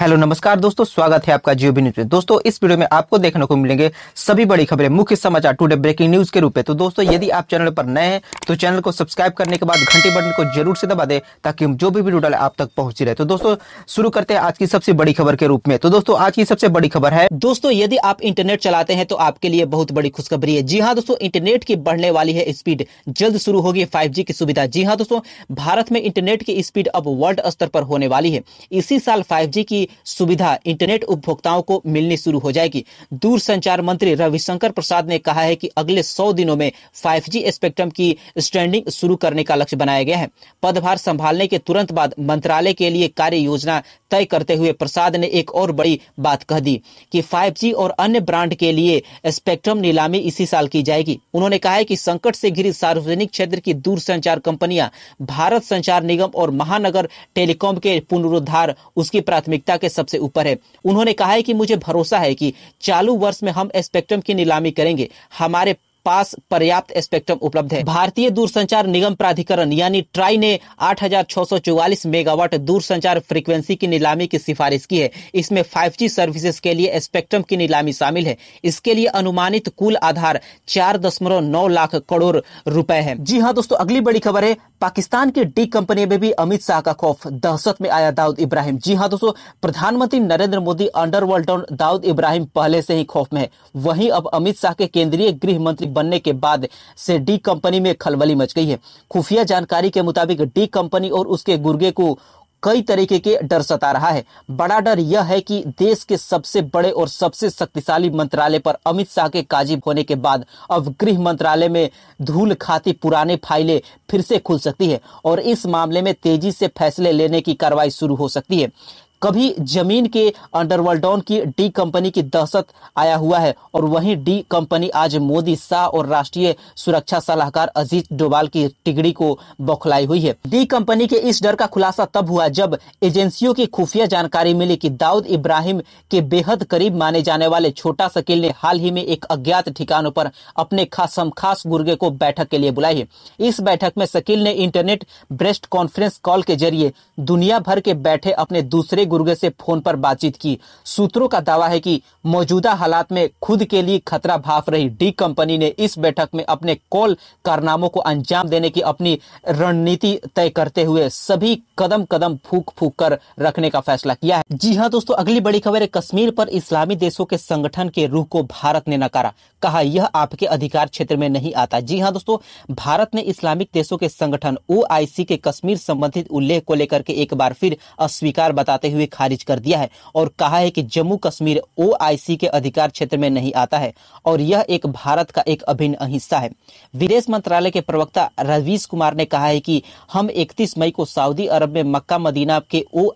hello नमस्कार दोस्तों स्वागत है आपका जियो न्यूज में दोस्तों इस वीडियो में आपको देखने को मिलेंगे सभी बड़ी खबरें मुख्य समाचार टुडे ब्रेकिंग न्यूज के रूप में तो दोस्तों यदि आप चैनल पर नए हैं तो चैनल को सब्सक्राइब करने के बाद घंटी बटन को जरूर से दबा दे ताकि हम जो भी वीडियो डाले आप तक पहुंच रहे तो दोस्तों शुरू करते हैं आज की सबसे बड़ी खबर के रूप में तो दोस्तों आज की सबसे बड़ी खबर है दोस्तों यदि आप इंटरनेट चलाते हैं तो आपके लिए बहुत बड़ी खुशखबरी है जी हाँ दोस्तों इंटरनेट की बढ़ने वाली है स्पीड जल्द शुरू होगी फाइव की सुविधा जी हाँ दोस्तों भारत में इंटरनेट की स्पीड अब वर्ल्ड स्तर पर होने वाली है इसी साल फाइव की की सुविधा इंटरनेट उपभोक्ताओं को मिलनी शुरू हो जाएगी दूर संचार मंत्री रविशंकर प्रसाद ने कहा है कि अगले सौ दिनों में 5G स्पेक्ट्रम की स्टैंडिंग शुरू करने का लक्ष्य बनाया गया है पदभार संभालने के तुरंत बाद मंत्रालय के लिए कार्य योजना तय करते हुए प्रसाद ने एक और बड़ी बात कह दी कि 5G और अन्य ब्रांड के लिए स्पेक्ट्रम नीलामी इसी साल की जाएगी उन्होंने कहा है कि संकट से घिरी सार्वजनिक क्षेत्र की दूरसंचार कंपनियां भारत संचार निगम और महानगर टेलीकॉम के पुनरुद्धार उसकी प्राथमिकता के सबसे ऊपर है उन्होंने कहा है कि मुझे भरोसा है कि चालू वर्ष में हम स्पेक्ट्रम की नीलामी करेंगे हमारे पास पर्याप्त स्पेक्ट्रम उपलब्ध है भारतीय दूरसंचार निगम प्राधिकरण यानी ट्राई ने 8,644 मेगावाट दूरसंचार फ्रीक्वेंसी की नीलामी की सिफारिश की है इसमें 5G सर्विसेज के लिए स्पेक्ट्रम की नीलामी शामिल है इसके लिए अनुमानित कुल आधार चार लाख करोड़ रुपए है जी हाँ दोस्तों अगली बड़ी खबर है पाकिस्तान की डी कंपनी में भी अमित शाह का खौफ दहशत में आया दाऊद इब्राहिम जी हाँ दोस्तों प्रधानमंत्री नरेंद्र मोदी अंडरवर्ल्ड दाऊद इब्राहिम पहले से ही खौफ में है वहीं अब अमित शाह के केंद्रीय गृह मंत्री बनने के बाद से डी कंपनी में खलबली मच गई है खुफिया जानकारी के मुताबिक डी कंपनी और उसके गुर्गे को कई तरीके के डर सता रहा है बड़ा डर यह है कि देश के सबसे बड़े और सबसे शक्तिशाली मंत्रालय पर अमित शाह के काजिब होने के बाद अब गृह मंत्रालय में धूल खाती पुराने फाइलें फिर से खुल सकती है और इस मामले में तेजी से फैसले लेने की कार्रवाई शुरू हो सकती है कभी जमीन के अंडरवर्ल्ड डॉन की डी कंपनी की दहशत आया हुआ है और वहीं डी कंपनी आज मोदी शाह और राष्ट्रीय सुरक्षा सलाहकार अजीत डोभाल की टिगड़ी को बौखलाई हुई है डी कंपनी के इस डर का खुलासा तब हुआ जब एजेंसियों की खुफिया जानकारी मिली कि दाऊद इब्राहिम के बेहद करीब माने जाने वाले छोटा शकील ने हाल ही में एक अज्ञात ठिकानों पर अपने खासम खास गुर्गे को बैठक के लिए बुलाई है इस बैठक में शकील ने इंटरनेट ब्रेस्ट कॉन्फ्रेंस कॉल के जरिए दुनिया भर के बैठे अपने दूसरे गुर्गे से फोन पर बातचीत की सूत्रों का दावा है कि मौजूदा हालात में खुद के लिए खतरा भाप रही डी कंपनी ने इस बैठक में अपने कॉल कारनामों को अंजाम देने की अपनी रणनीति तय करते हुए सभी कदम कदम फूक फूक कर रखने का फैसला किया है जी हाँ दोस्तों अगली बड़ी खबर है कश्मीर पर इस्लामी देशों के संगठन के रूह को भारत ने नकारा कहा यह आपके अधिकार क्षेत्र में नहीं आता जी हाँ दोस्तों भारत ने इस्लामिक देशों के संगठन ओ के कश्मीर संबंधित उल्लेख को लेकर के एक बार फिर अस्वीकार बताते हुए हुए खारिज कर दिया है और कहा है कि जम्मू कश्मीर ओ के अधिकार क्षेत्र में नहीं आता है और यह एक भारत का एक अभिन्न हिस्सा है विदेश मंत्रालय के प्रवक्ता रवीश कुमार ने कहा है कि हम 31 मई को सऊदी अरब में मक्का मदीना के ओ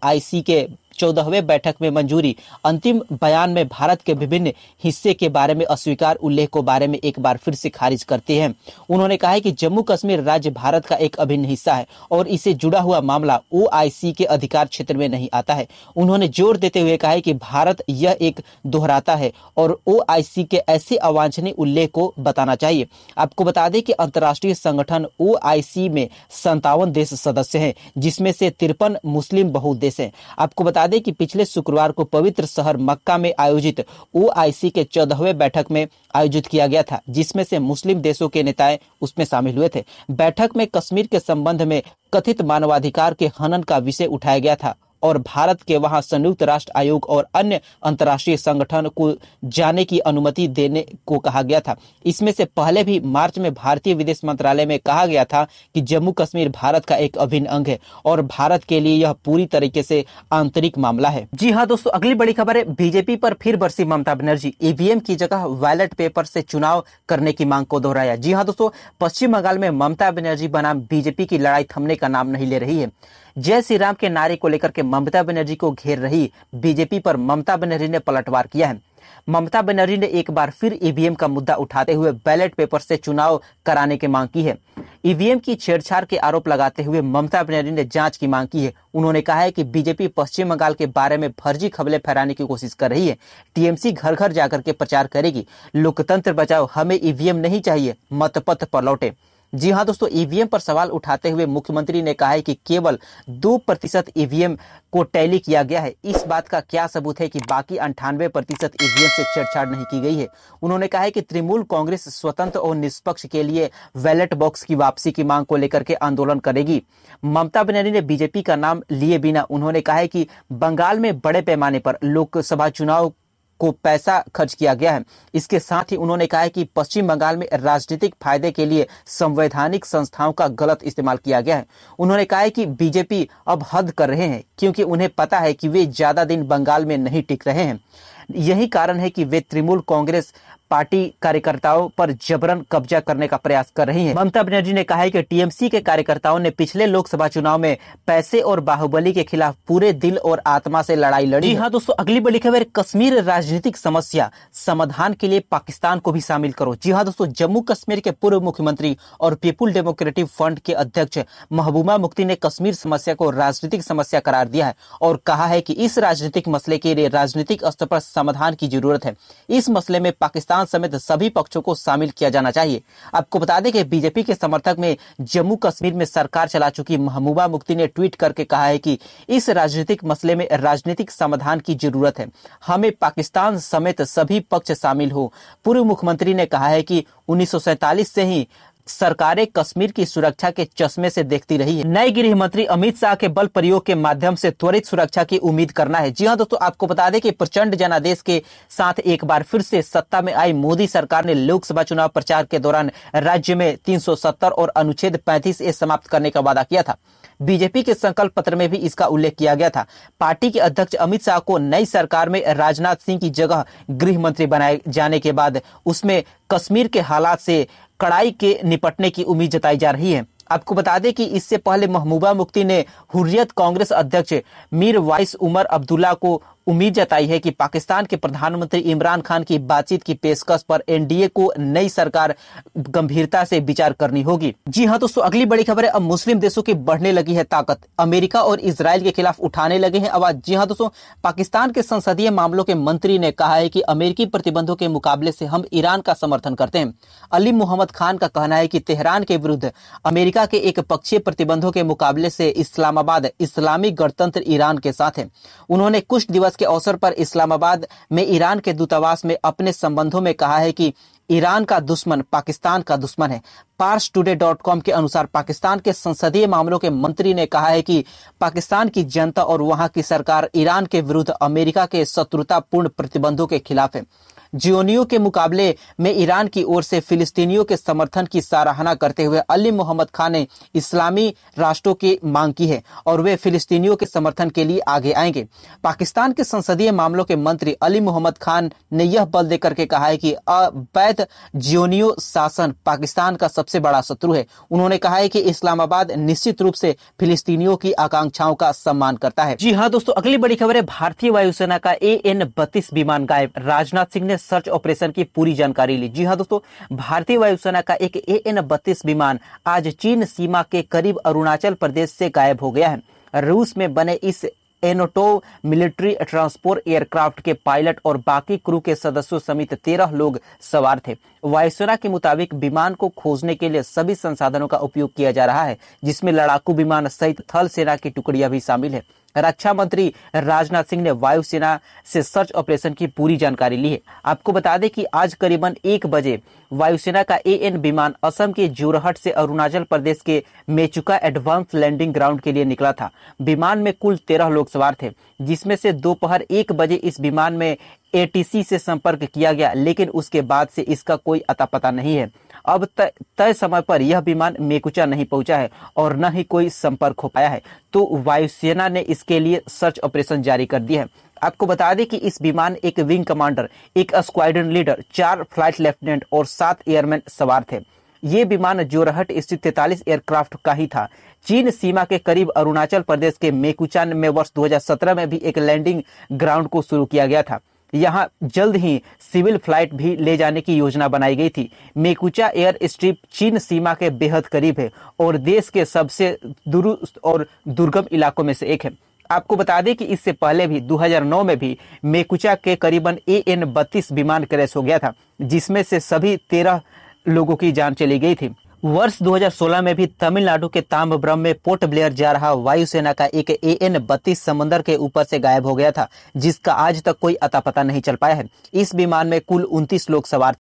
के चौदहवें बैठक में मंजूरी अंतिम बयान में भारत के विभिन्न हिस्से के बारे में अस्वीकार उल्लेख को बारे में एक बार फिर से खारिज करते हैं उन्होंने कहा है कि जम्मू कश्मीर राज्य भारत का एक अभिन्न हिस्सा है और इसे जुड़ा हुआ मामला ओ के अधिकार क्षेत्र में नहीं आता है उन्होंने जोर देते हुए कहा है कि भारत यह एक दोहराता है और ओ के ऐसे अवांछनीय उल्लेख को बताना चाहिए आपको बता दें कि अंतर्राष्ट्रीय संगठन ओ में संतावन देश सदस्य हैं जिसमें से तिरपन मुस्लिम बहुत देश हैं आपको बता दें कि पिछले शुक्रवार को पवित्र शहर मक्का में आयोजित ओ के चौदहवें बैठक में आयोजित किया गया था जिसमें से मुस्लिम देशों के नेताएं उसमें शामिल हुए थे बैठक में कश्मीर के संबंध में कथित मानवाधिकार के हनन का विषय उठाया गया था और भारत के वहां संयुक्त राष्ट्र आयोग और अन्य अंतर्राष्ट्रीय संगठन को जाने की अनुमति देने को कहा गया था इसमें से पहले भी मार्च में भारतीय विदेश मंत्रालय में कहा गया था कि जम्मू कश्मीर भारत का एक अभिन्न अंग है और भारत के लिए यह पूरी तरीके से आंतरिक मामला है जी हाँ दोस्तों अगली बड़ी खबर है बीजेपी पर फिर बरसी ममता बनर्जी ईवीएम की जगह बैलेट पेपर से चुनाव करने की मांग को दोहराया जी हाँ दोस्तों पश्चिम बंगाल में ममता बनर्जी बनाम बीजेपी की लड़ाई थमने का नाम नहीं ले रही है जय श्री राम के नारे को लेकर के ममता बनर्जी को घेर रही बीजेपी पर ममता बनर्जी ने पलटवार किया है ममता बनर्जी ने एक बार फिर ईवीएम का मुद्दा उठाते हुए बैलेट पेपर से चुनाव कराने की मांग की है ईवीएम की छेड़छाड़ के आरोप लगाते हुए ममता बनर्जी ने जांच की मांग की है उन्होंने कहा है कि बीजेपी पश्चिम बंगाल के बारे में फर्जी खबरें फैलाने की कोशिश कर रही है टीएमसी घर घर जाकर के प्रचार करेगी लोकतंत्र बचाओ हमें ईवीएम नहीं चाहिए मतपथ पर लौटे जी हाँ दोस्तों ईवीएम e पर सवाल उठाते हुए मुख्यमंत्री ने कहा है कि केवल दो प्रतिशत ईवीएम e को टैली किया गया है इस बात का क्या सबूत है कि बाकी अंठानवे प्रतिशत ईवीएम e से छेड़छाड़ नहीं की गई है उन्होंने कहा है कि तृणमूल कांग्रेस स्वतंत्र और निष्पक्ष के लिए बैलेट बॉक्स की वापसी की मांग को लेकर के आंदोलन करेगी ममता बनर्जी ने बीजेपी का नाम लिए बिना उन्होंने कहा है कि बंगाल में बड़े पैमाने पर लोकसभा चुनाव को पैसा खर्च किया गया है इसके साथ ही उन्होंने कहा है कि पश्चिम बंगाल में राजनीतिक फायदे के लिए संवैधानिक संस्थाओं का गलत इस्तेमाल किया गया है उन्होंने कहा है कि बीजेपी अब हद कर रहे हैं क्योंकि उन्हें पता है कि वे ज्यादा दिन बंगाल में नहीं टिक रहे हैं यही कारण है कि वे तृणमूल कांग्रेस पार्टी कार्यकर्ताओं पर जबरन कब्जा करने का प्रयास कर रही है ममता बनर्जी ने कहा है कि टीएमसी के कार्यकर्ताओं ने पिछले लोकसभा चुनाव में पैसे और बाहुबली के खिलाफ पूरे दिल और आत्मा से लड़ाई लड़ी हाँ दोस्तों अगली बड़ी खबर कश्मीर राजनीतिक समस्या समाधान के लिए पाकिस्तान को भी शामिल करो जी हाँ दोस्तों जम्मू कश्मीर के पूर्व मुख्यमंत्री और पीपुल डेमोक्रेटिक फ्रंट के अध्यक्ष महबूबा मुफ्ती ने कश्मीर समस्या को राजनीतिक समस्या करार दिया है और कहा है की इस राजनीतिक मसले के लिए राजनीतिक स्तर पर समाधान की जरूरत है इस मसले में पाकिस्तान समेत सभी पक्षों को शामिल किया जाना चाहिए आपको बता दें कि बीजेपी के समर्थक में जम्मू कश्मीर में सरकार चला चुकी महबूबा मुफ्ती ने ट्वीट करके कहा है कि इस राजनीतिक मसले में राजनीतिक समाधान की जरूरत है हमें पाकिस्तान समेत सभी पक्ष शामिल हो पूर्व मुख्यमंत्री ने कहा है कि उन्नीस से ही सरकारें कश्मीर की सुरक्षा के चश्मे से देखती रही है नए गृह मंत्री अमित शाह के बल प्रयोग के माध्यम से त्वरित सुरक्षा की उम्मीद करना है जी हाँ दोस्तों आपको बता दें कि प्रचंड जनादेश के साथ एक बार फिर से सत्ता में आई मोदी सरकार ने लोकसभा चुनाव प्रचार के दौरान राज्य में तीन और अनुच्छेद पैंतीस ए समाप्त करने का वादा किया था बीजेपी के संकल्प पत्र में भी इसका उल्लेख किया गया था पार्टी के अध्यक्ष अमित शाह को नई सरकार में राजनाथ सिंह की जगह गृह मंत्री बनाए जाने के बाद उसमें कश्मीर के हालात से कड़ाई के निपटने की उम्मीद जताई जा रही है आपको बता दें कि इससे पहले महबूबा मुफ्ती ने हुर्रियत कांग्रेस अध्यक्ष मीर वाइस उमर अब्दुल्ला को उम्मीद जताई है कि पाकिस्तान के प्रधानमंत्री इमरान खान की बातचीत की पेशकश पर एनडीए को नई सरकार गंभीरता से विचार करनी होगी जी हाँ दोस्तों अगली बड़ी खबर है अब मुस्लिम देशों की बढ़ने लगी है ताकत अमेरिका और इसराइल के खिलाफ उठाने लगे हैं आवाज जी हाँ दोस्तों पाकिस्तान के संसदीय मामलों के मंत्री ने कहा है की अमेरिकी प्रतिबंधों के मुकाबले से हम ईरान का समर्थन करते हैं अली मोहम्मद खान का कहना है की तेहरान के विरुद्ध अमेरिका के एक पक्षीय प्रतिबंधों के मुकाबले से इस्लामाबाद इस्लामी गणतंत्र ईरान के साथ है उन्होंने कुछ दिवस के अवसर पर इस्लामाबाद में ईरान के दूतावास में अपने संबंधों में कहा है कि ईरान का दुश्मन पाकिस्तान का दुश्मन है पार्स टूडे डॉट कॉम के अनुसार पाकिस्तान के संसदीय मामलों के मंत्री ने कहा है कि पाकिस्तान की जनता और वहां की सरकार ईरान के विरुद्ध अमेरिका के शत्रुतापूर्ण प्रतिबंधों के खिलाफ है जियोनियो के मुकाबले में ईरान की ओर से फिलिस्तीनियों के समर्थन की सराहना करते हुए अली मोहम्मद खान ने इस्लामी राष्ट्रों की मांग की है और वे फिलिस्तीनियों के समर्थन के लिए आगे आएंगे पाकिस्तान के संसदीय मामलों के मंत्री अली मोहम्मद खान ने यह बल देकर के कहा है कि अवैध जियोनियो शासन पाकिस्तान का सबसे बड़ा शत्रु है उन्होंने कहा है कि इस्लामाबाद निश्चित रूप से फिलिस्तीनियों की आकांक्षाओं का सम्मान करता है जी हाँ दोस्तों अगली बड़ी खबर है भारतीय वायुसेना का ए एन बत्तीस विमान गायब राजनाथ सिंह ने सर्च ऑपरेशन की पूरी जानकारी ली जी हाँ दोस्तों भारतीय वायुसेना का एक ए एन बत्तीस विमान आज चीन सीमा के करीब अरुणाचल प्रदेश से गायब हो गया है रूस में बने इस एनोटो मिलिट्री ट्रांसपोर्ट एयरक्राफ्ट के पायलट और बाकी क्रू के सदस्यों समेत तेरह लोग सवार थे वायुसेना के मुताबिक विमान को खोजने के लिए सभी संसाधनों का उपयोग किया जा रहा है जिसमें लड़ाकू विमान सहित थल सेना की टुकड़ियां भी शामिल है रक्षा अच्छा मंत्री राजनाथ सिंह ने वायुसेना से सर्च ऑपरेशन की पूरी जानकारी ली है आपको बता दें कि आज करीबन एक बजे वायुसेना का ए एन विमान असम के जोरहट से अरुणाचल प्रदेश के मेचुका एडवांस लैंडिंग ग्राउंड के लिए निकला था विमान में कुल तेरह लोग सवार थे जिसमें से दोपहर एक बजे इस विमान में एटीसी से संपर्क किया गया लेकिन उसके बाद से इसका कोई अता पता नहीं है अब तय समय पर यह विमान मेकुचा नहीं पहुंचा है और न ही कोई संपर्क हो पाया है तो वायुसेना ने इसके लिए सर्च ऑपरेशन जारी कर दिया है आपको बता दें कि इस विमान एक विंग कमांडर एक स्क्वाड्रन लीडर चार फ्लाइट लेफ्टिनेंट और सात एयरमैन सवार थे ये विमान जोरहट स्थित तैतालीस एयरक्राफ्ट का ही था चीन सीमा के करीब अरुणाचल प्रदेश के मेकुचान में वर्ष 2017 में भी एक लैंडिंग ग्राउंड को शुरू किया गया था यहाँ जल्द ही सिविल फ्लाइट भी ले जाने की योजना बनाई गई थी मेकुचा एयर स्ट्रिप चीन सीमा के बेहद करीब है और देश के सबसे दुरुस्त और दुर्गम इलाकों में से एक है आपको बता दें कि इससे पहले भी 2009 में भी मेकुचा के करीबन ए एन बत्तीस विमान क्रैश हो गया था जिसमें से सभी तेरह लोगों की जान चली गई थी वर्ष 2016 में भी तमिलनाडु के ताम्ब्रम में पोर्ट ब्लेयर जा रहा वायुसेना का एक ए एन बत्तीस समुन्दर के ऊपर से गायब हो गया था जिसका आज तक कोई अता पता नहीं चल पाया है इस विमान में कुल 29 लोग सवार